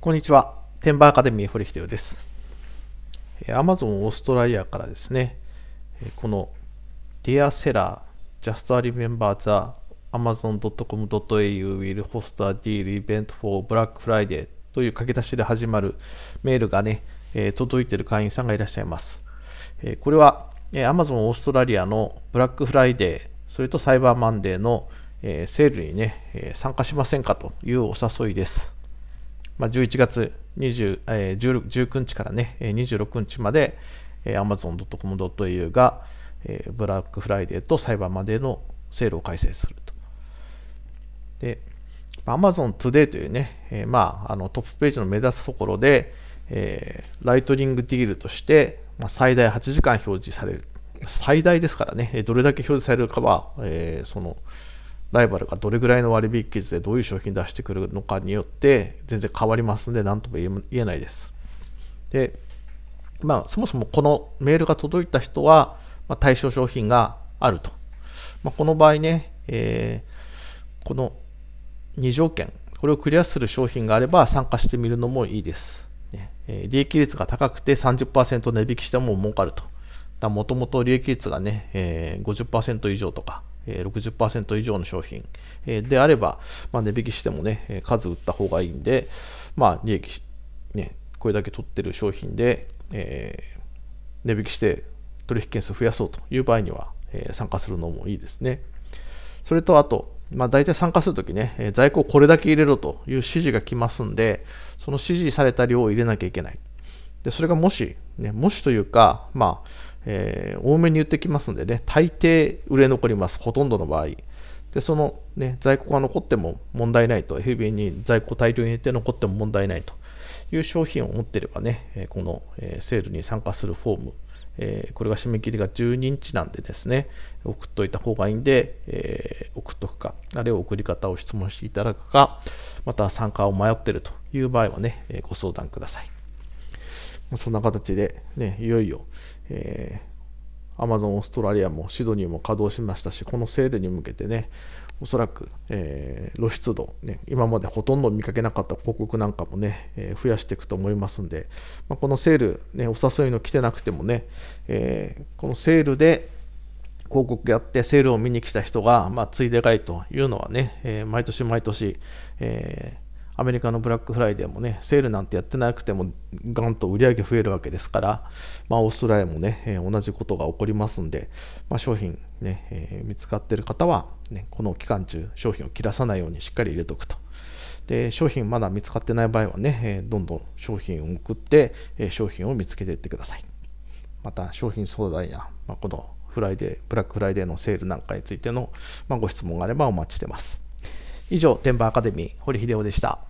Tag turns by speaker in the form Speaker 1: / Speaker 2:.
Speaker 1: こんにちは。テンバーアカデミー堀秀夫です。a m a z オーストラリアからですね、この Dear Seller, just remember the amazon.com.au will host a deal event for Black Friday という書き出しで始まるメールがね、届いている会員さんがいらっしゃいます。これは Amazon オーストラリアのブラックフライデー、それとサイバーマンデーのセールにね、参加しませんかというお誘いです。まあ、11月20、えー、19日からね、26日まで、えー、amazon.com.au が、えー、ブラックフライデーとサイバーまでのセールを開催すると。で、Amazon Today というね、えー、まあ、あのトップページの目立つところで、えー、ライトニングディールとして、まあ、最大8時間表示される。最大ですからね、どれだけ表示されるかは、えー、その、ライバルがどれぐらいの割引率でどういう商品出してくるのかによって全然変わりますんで何とも言えないです。で、まあそもそもこのメールが届いた人は、まあ、対象商品があると。まあ、この場合ね、えー、この2条件、これをクリアする商品があれば参加してみるのもいいです。ねえ利益率が高くて30%値引きしても儲かると。もともと利益率がね、えー、50%以上とかえ60%以上の商品、えであれば、まあ、値引きしてもね、数売った方がいいんで、まあ、利益、ね、これだけ取ってる商品で、えー、値引きして取引件数増やそうという場合には、え参加するのもいいですね。それと、あと、まあ、大体参加するときね、え在庫をこれだけ入れろという指示が来ますんで、その指示された量を入れなきゃいけない。で、それがもし、ね、もしというか、まあ、えー、多めに言ってきますんでね、大抵売れ残ります、ほとんどの場合。で、その、ね、在庫が残っても問題ないと、FB に在庫大量に入れて残っても問題ないという商品を持っていればね、このセールに参加するフォーム、えー、これが締め切りが12日なんでですね、送っといた方がいいんで、えー、送っとくか、あるいは送り方を質問していただくか、また参加を迷っているという場合はね、ご相談ください。そんな形で、ね、いよいよ、えー、Amazon オーストラリアもシドニーも稼働しましたし、このセールに向けてね、おそらく、えー、露出度、ね、今までほとんど見かけなかった広告なんかもね、えー、増やしていくと思いますんで、まあ、このセール、ね、お誘いの来てなくてもね、えー、このセールで広告やってセールを見に来た人が、まあ、ついでかいというのはね、え毎年毎年、えーアメリカのブラックフライデーもね、セールなんてやってなくても、ガンと売り上げ増えるわけですから、まあ、オーストラリアもね、えー、同じことが起こりますんで、まあ、商品ね、えー、見つかってる方は、ね、この期間中、商品を切らさないようにしっかり入れておくと。で、商品まだ見つかってない場合はね、えー、どんどん商品を送って、え商品を見つけていってください。また、商品相談や、まあ、このフライデー、ブラックフライデーのセールなんかについての、まあ、ご質問があればお待ちしてます。以上、バーアカデミー、堀秀夫でした。